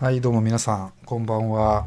はいどうも皆さんこんばんは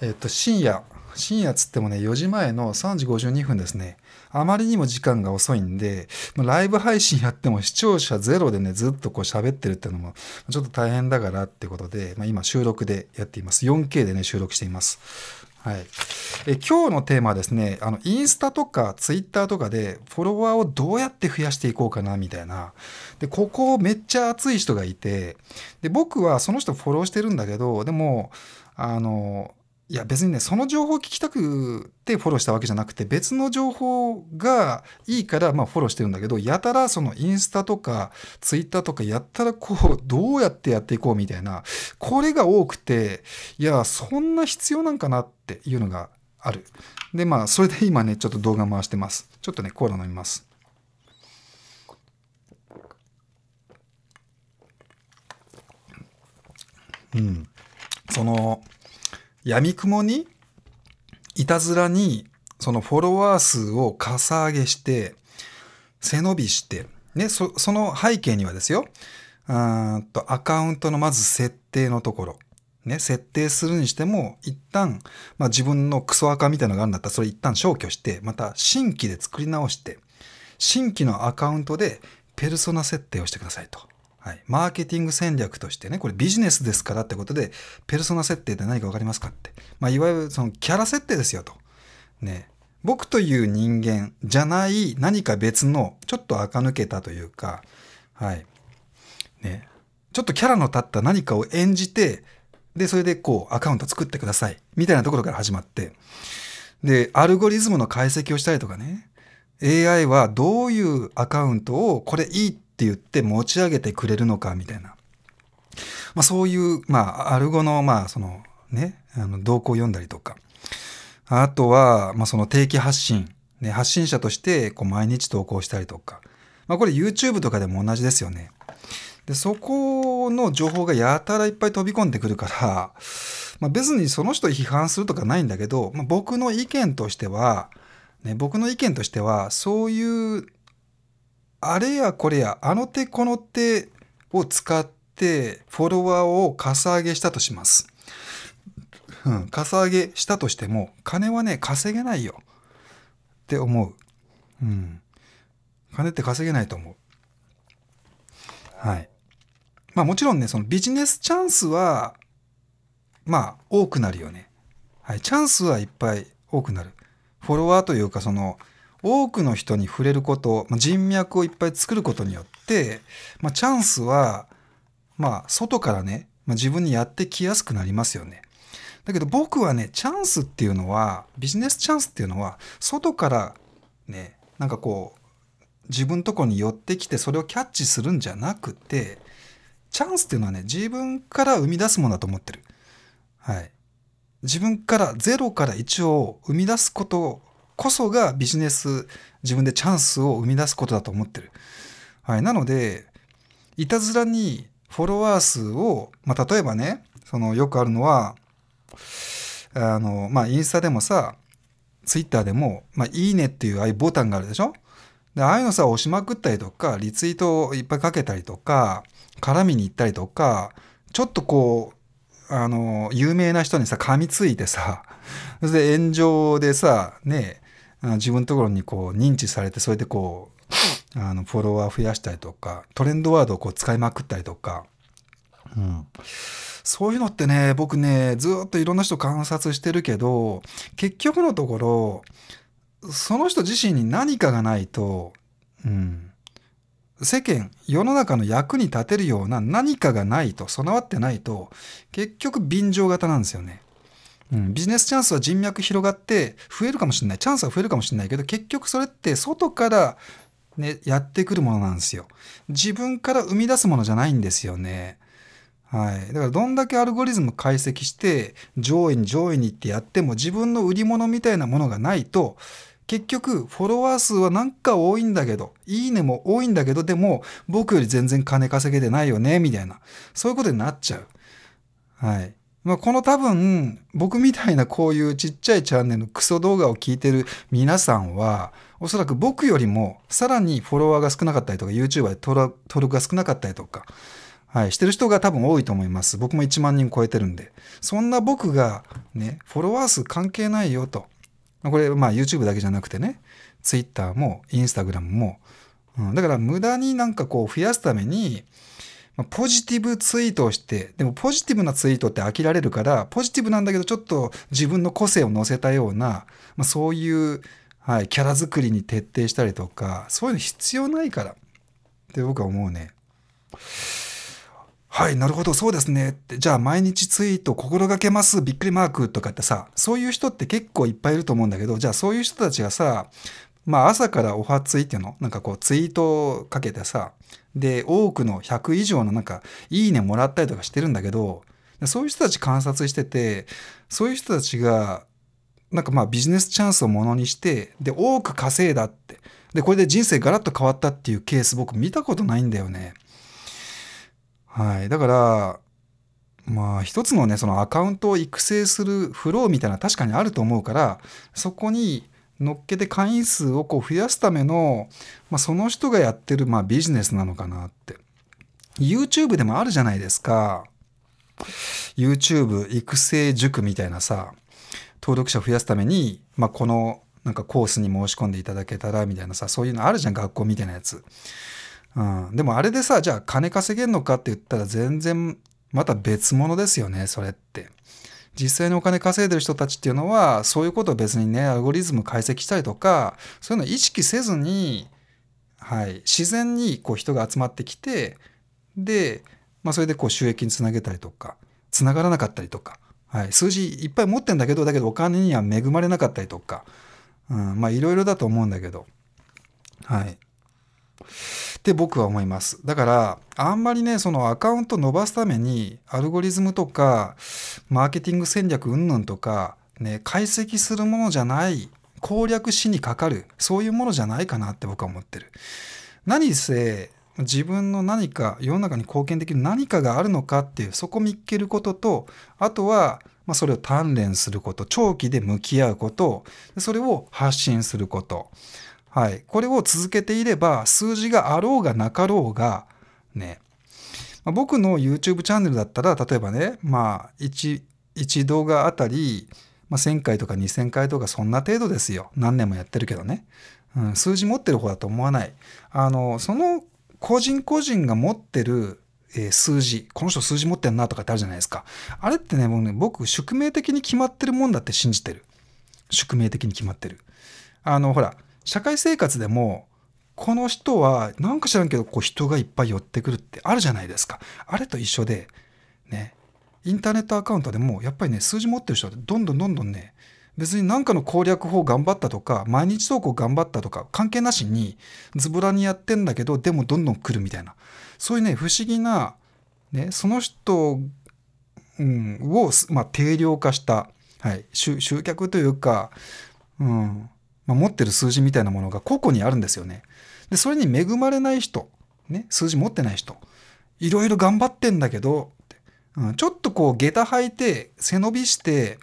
えっと深夜深夜つってもね4時前の3時52分ですねあまりにも時間が遅いんでライブ配信やっても視聴者ゼロでねずっとこう喋ってるっていうのもちょっと大変だからってことで、まあ、今収録でやっています 4K でね収録していますはい、え今日のテーマはですねあのインスタとかツイッターとかでフォロワーをどうやって増やしていこうかなみたいなでここめっちゃ熱い人がいてで僕はその人フォローしてるんだけどでもあのいや別にねその情報を聞きたくてフォローしたわけじゃなくて別の情報がいいからまあフォローしてるんだけどやたらそのインスタとかツイッターとかやったらこうどうやってやっていこうみたいなこれが多くていやそんな必要なんかなっていうのがあるでまあそれで今ねちょっと動画回してますちょっとねコーラ飲みますうんその闇雲に、いたずらに、そのフォロワー数をかさ上げして、背伸びして、ね、そその背景にはですよ、うんとアカウントのまず設定のところ、ね、設定するにしても、一旦、まあ、自分のクソアカみたいなのがあるんだったら、それ一旦消去して、また新規で作り直して、新規のアカウントでペルソナ設定をしてくださいと。はい、マーケティング戦略としてね、これビジネスですからってことで、ペルソナ設定って何か分かりますかって。まあ、いわゆるそのキャラ設定ですよと。ね、僕という人間じゃない何か別の、ちょっと垢抜けたというか、はい。ね、ちょっとキャラの立った何かを演じて、で、それでこうアカウント作ってください。みたいなところから始まって。で、アルゴリズムの解析をしたりとかね。AI はどういうアカウントをこれいいってって言って持ち上げてくれるのかみたいな、まあ、そういう、まあ、アルゴの,、まあそのね、あの動向を読んだりとかあとは、まあ、その定期発信、ね、発信者としてこう毎日投稿したりとか、まあ、これ YouTube とかでも同じですよね。でそこの情報がやたらいっぱい飛び込んでくるから、まあ、別にその人を批判するとかないんだけど、まあ、僕の意見としては、ね、僕の意見としてはそういうあれやこれや、あの手この手を使ってフォロワーをかさ上げしたとします。うん、かさ上げしたとしても、金はね、稼げないよ。って思う。うん。金って稼げないと思う。はい。まあもちろんね、そのビジネスチャンスは、まあ多くなるよね。はい。チャンスはいっぱい多くなる。フォロワーというか、その、多くの人に触れること人脈をいっぱい作ることによって、まあ、チャンスは、まあ、外からね、まあ、自分にやってきやすくなりますよね。だけど僕はねチャンスっていうのはビジネスチャンスっていうのは外からねなんかこう自分とこに寄ってきてそれをキャッチするんじゃなくてチャンスっていうのはね自分から生み出すものだと思ってる。はい、自分からゼロから1を生み出すことを、こそがビジネス自分でチャンスを生み出すことだと思ってる。はい、なのでいたずらにフォロワー数を、まあ、例えばねそのよくあるのはあの、まあ、インスタでもさツイッターでも「まあ、いいね」っていうああいうボタンがあるでしょでああいうのさ押しまくったりとかリツイートをいっぱいかけたりとか絡みに行ったりとかちょっとこうあの有名な人にさ噛みついてさそれで炎上でさね自分のところにこう認知されて、それでこう、あの、フォロワー増やしたりとか、トレンドワードをこう使いまくったりとか、うん。そういうのってね、僕ね、ずっといろんな人観察してるけど、結局のところ、その人自身に何かがないと、うん、世間、世の中の役に立てるような何かがないと、備わってないと、結局便乗型なんですよね。うん、ビジネスチャンスは人脈広がって増えるかもしれないチャンスは増えるかもしれないけど結局それって外からね、やってくるものなんですよ。自分から生み出すものじゃないんですよね。はい。だからどんだけアルゴリズム解析して上位に上位にってやっても自分の売り物みたいなものがないと結局フォロワー数はなんか多いんだけど、いいねも多いんだけどでも僕より全然金稼げてないよねみたいなそういうことになっちゃう。はい。まあ、この多分僕みたいなこういうちっちゃいチャンネルのクソ動画を聞いてる皆さんはおそらく僕よりもさらにフォロワーが少なかったりとか YouTuber で登録が少なかったりとか、はい、してる人が多分多いと思います僕も1万人超えてるんでそんな僕がねフォロワー数関係ないよとこれまあ YouTube だけじゃなくてね Twitter も Instagram も、うん、だから無駄になんかこう増やすためにポジティブツイートをして、でもポジティブなツイートって飽きられるから、ポジティブなんだけどちょっと自分の個性を乗せたような、まあ、そういう、はい、キャラ作りに徹底したりとか、そういうの必要ないからって僕は思うね。はい、なるほど、そうですねって、じゃあ毎日ツイート心がけます、びっくりマークとかってさ、そういう人って結構いっぱいいると思うんだけど、じゃあそういう人たちがさ、まあ朝からおはツイっていうのなんかこうツイートをかけてさ、で、多くの100以上のなんか、いいねもらったりとかしてるんだけど、そういう人たち観察してて、そういう人たちが、なんかまあビジネスチャンスをものにして、で、多く稼いだって。で、これで人生ガラッと変わったっていうケース僕見たことないんだよね。はい。だから、まあ一つのね、そのアカウントを育成するフローみたいな確かにあると思うから、そこに乗っけて会員数をこう増やすための、まあ、その人がやってる、まあ、ビジネスなのかなって。YouTube でもあるじゃないですか。YouTube 育成塾みたいなさ、登録者増やすために、まあ、このなんかコースに申し込んでいただけたらみたいなさ、そういうのあるじゃん、学校みたいなやつ。うん、でもあれでさ、じゃあ金稼げんのかって言ったら全然また別物ですよね、それって。実際にお金稼いでる人たちっていうのは、そういうことを別にね、アルゴリズム解析したりとか、そういうのを意識せずに、はい、自然にこう人が集まってきて、で、まあ、それでこう収益につなげたりとか、つながらなかったりとか、はい、数字いっぱい持ってんだけど、だけどお金には恵まれなかったりとか、うん、まあいろいろだと思うんだけど、はい。って僕は思います。だから、あんまりね、そのアカウント伸ばすために、アルゴリズムとか、マーケティング戦略云々とか、ね、解析するものじゃない、攻略しにかかる、そういうものじゃないかなって僕は思ってる。何せ、自分の何か、世の中に貢献できる何かがあるのかっていう、そこ見っけることと、あとは、まあ、それを鍛錬すること、長期で向き合うこと、それを発信すること。はい、これを続けていれば数字があろうがなかろうがね、まあ、僕の YouTube チャンネルだったら例えばねまあ 1, 1動画あたり、まあ、1,000回とか2,000回とかそんな程度ですよ何年もやってるけどね、うん、数字持ってる方だと思わないあのその個人個人が持ってるえ数字、この人数字持ってんなとかってあるじゃないですか。あれってね、もうね、僕、宿命的に決まってるもんだって信じてる。宿命的に決まってる。あの、ほら、社会生活でもこの人はなんか知らんけどこう人がいっぱい寄ってくるってあるじゃないですかあれと一緒でねインターネットアカウントでもやっぱりね数字持ってる人はどんどんどんどんね別に何かの攻略法頑張ったとか毎日投稿頑張ったとか関係なしにズボラにやってんだけどでもどんどん来るみたいなそういうね不思議な、ね、その人、うん、を、まあ、定量化した、はい、集客というか、うん、まあ、持ってる数字みたいなものが個々にあるんですよね。で、それに恵まれない人、ね、数字持ってない人、いろいろ頑張ってんだけど、うん、ちょっとこう、下駄履いて、背伸びして、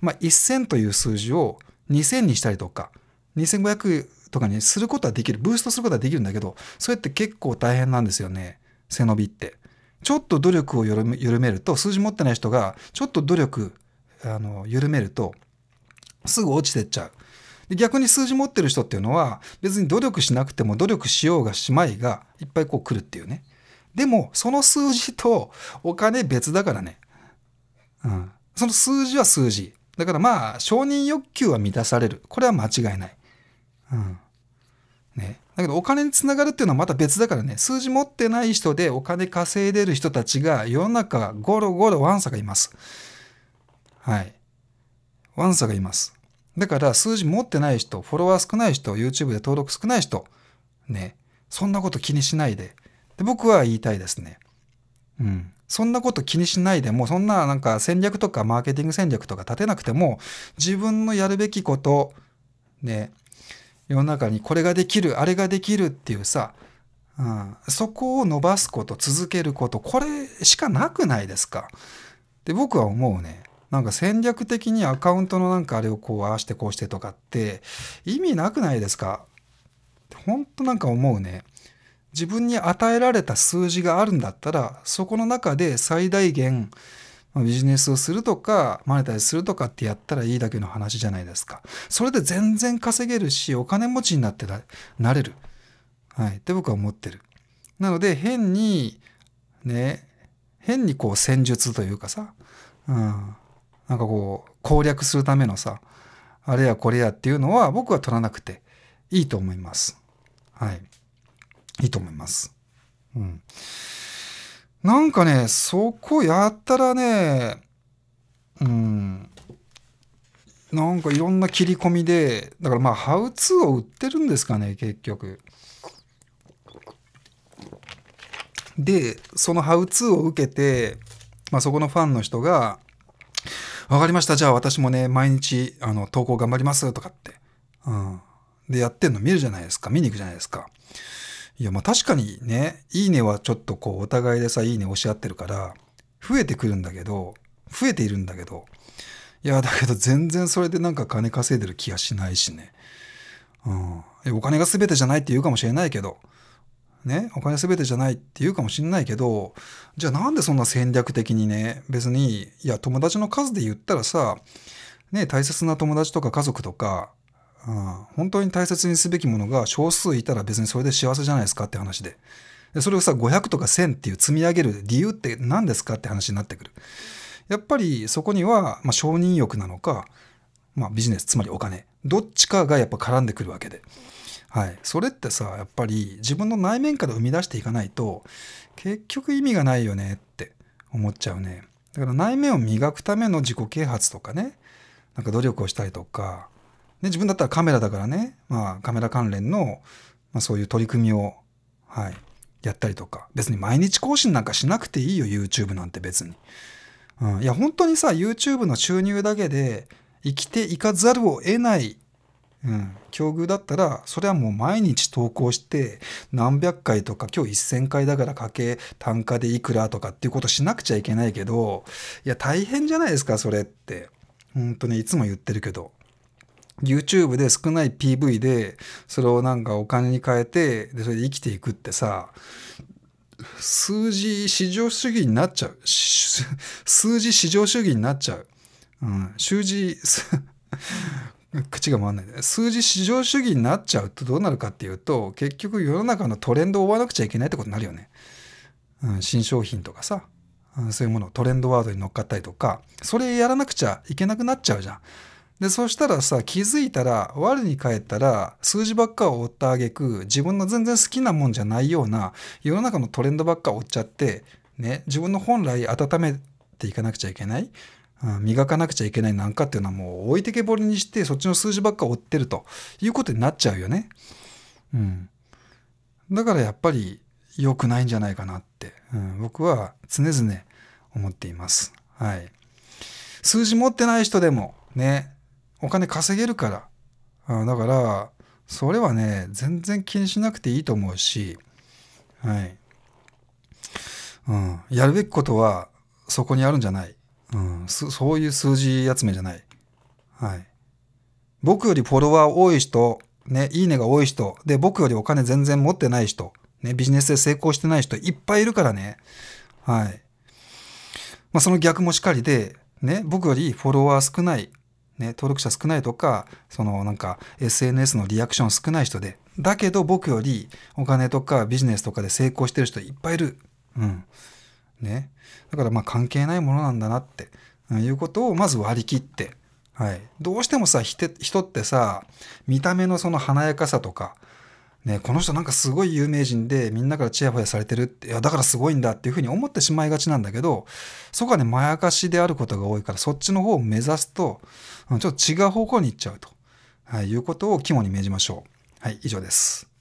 まあ、1000という数字を2000にしたりとか、2500とかにすることはできる、ブーストすることはできるんだけど、それって結構大変なんですよね。背伸びって。ちょっと努力を緩めると、数字持ってない人が、ちょっと努力、あの、緩めると、すぐ落ちてっちゃう。逆に数字持ってる人っていうのは別に努力しなくても努力しようがしまいがいっぱいこう来るっていうね。でもその数字とお金別だからね。うん。その数字は数字。だからまあ承認欲求は満たされる。これは間違いない。うん。ね。だけどお金につながるっていうのはまた別だからね。数字持ってない人でお金稼いでる人たちが世の中ゴロゴロワンサがいます。はい。ワンサがいます。だから数字持ってない人、フォロワー少ない人、YouTube で登録少ない人、ね、そんなこと気にしないで。で僕は言いたいですね。うん。そんなこと気にしないでも、そんななんか戦略とかマーケティング戦略とか立てなくても、自分のやるべきこと、ね、世の中にこれができる、あれができるっていうさ、うん、そこを伸ばすこと、続けること、これしかなくないですか。って僕は思うね。なんか戦略的にアカウントのなんかあれをこう、ああしてこうしてとかって、意味なくないですかほんとなんか思うね。自分に与えられた数字があるんだったら、そこの中で最大限、ビジネスをするとか、マネタイズするとかってやったらいいだけの話じゃないですか。それで全然稼げるし、お金持ちになってなれる。はい。って僕は思ってる。なので、変に、ね、変にこう戦術というかさ、うん。なんかこう攻略するためのさあれやこれやっていうのは僕は取らなくていいと思います。はい。いいと思います。うん。なんかね、そこやったらね、うん。なんかいろんな切り込みで、だからまあ、ハウツーを売ってるんですかね、結局。で、そのハウツーを受けて、まあ、そこのファンの人が、わかりました。じゃあ私もね、毎日、あの、投稿頑張りますとかって。うん。で、やってんの見るじゃないですか。見に行くじゃないですか。いや、まあ確かにね、いいねはちょっとこう、お互いでさ、いいね押し合ってるから、増えてくるんだけど、増えているんだけど、いや、だけど全然それでなんか金稼いでる気がしないしね。うん。お金が全てじゃないって言うかもしれないけど、ね、お金全てじゃないって言うかもしんないけど、じゃあなんでそんな戦略的にね、別に、いや、友達の数で言ったらさ、ね、大切な友達とか家族とか、うん、本当に大切にすべきものが少数いたら別にそれで幸せじゃないですかって話で。でそれをさ、500とか1000っていう積み上げる理由って何ですかって話になってくる。やっぱりそこには、まあ、承認欲なのか、まあ、ビジネス、つまりお金、どっちかがやっぱ絡んでくるわけで。はい、それってさやっぱり自分の内面から生み出していかないと結局意味がないよねって思っちゃうねだから内面を磨くための自己啓発とかねなんか努力をしたりとか、ね、自分だったらカメラだからね、まあ、カメラ関連の、まあ、そういう取り組みを、はい、やったりとか別に毎日更新なんかしなくていいよ YouTube なんて別に、うん、いや本当にさ YouTube の収入だけで生きていかざるを得ないうん、境遇だったらそれはもう毎日投稿して何百回とか今日1,000回だからかけ単価でいくらとかっていうことしなくちゃいけないけどいや大変じゃないですかそれって本当にいつも言ってるけど YouTube で少ない PV でそれをなんかお金に変えてでそれで生きていくってさ数字至上主義になっちゃう数字至上主義になっちゃう、うん、数字口が回らない数字市場主義になっちゃうとどうなるかっていうと結局世の中のトレンドを追わなくちゃいけないってことになるよね、うん、新商品とかさ、うん、そういうものをトレンドワードに乗っかったりとかそれやらなくちゃいけなくなっちゃうじゃんでそしたらさ気づいたら我に返ったら数字ばっかを追ったあげく自分の全然好きなもんじゃないような世の中のトレンドばっか追っちゃってね自分の本来温めていかなくちゃいけない磨かなくちゃいけないなんかっていうのはもう置いてけぼりにしてそっちの数字ばっか追ってるということになっちゃうよね。うん、だからやっぱり良くないんじゃないかなって、うん、僕は常々思っています。はい。数字持ってない人でもね、お金稼げるから。あだから、それはね、全然気にしなくていいと思うし、はい。うん、やるべきことはそこにあるんじゃないうん、そういう数字集めじゃない。はい。僕よりフォロワー多い人、ね、いいねが多い人、で、僕よりお金全然持ってない人、ね、ビジネスで成功してない人いっぱいいるからね。はい。まあ、その逆もしかりで、ね、僕よりフォロワー少ない、ね、登録者少ないとか、そのなんか SNS のリアクション少ない人で、だけど僕よりお金とかビジネスとかで成功してる人いっぱいいる。うん。ね。だからまあ関係ないものなんだなって、うん、いうことをまず割り切って、はい。どうしてもさ、人ってさ、見た目のその華やかさとか、ね、この人なんかすごい有名人でみんなからチヤホヤされてるって、いや、だからすごいんだっていうふうに思ってしまいがちなんだけど、そこはね、まやかしであることが多いから、そっちの方を目指すと、ちょっと違う方向に行っちゃうと、はい、いうことを肝に銘じましょう。はい、以上です。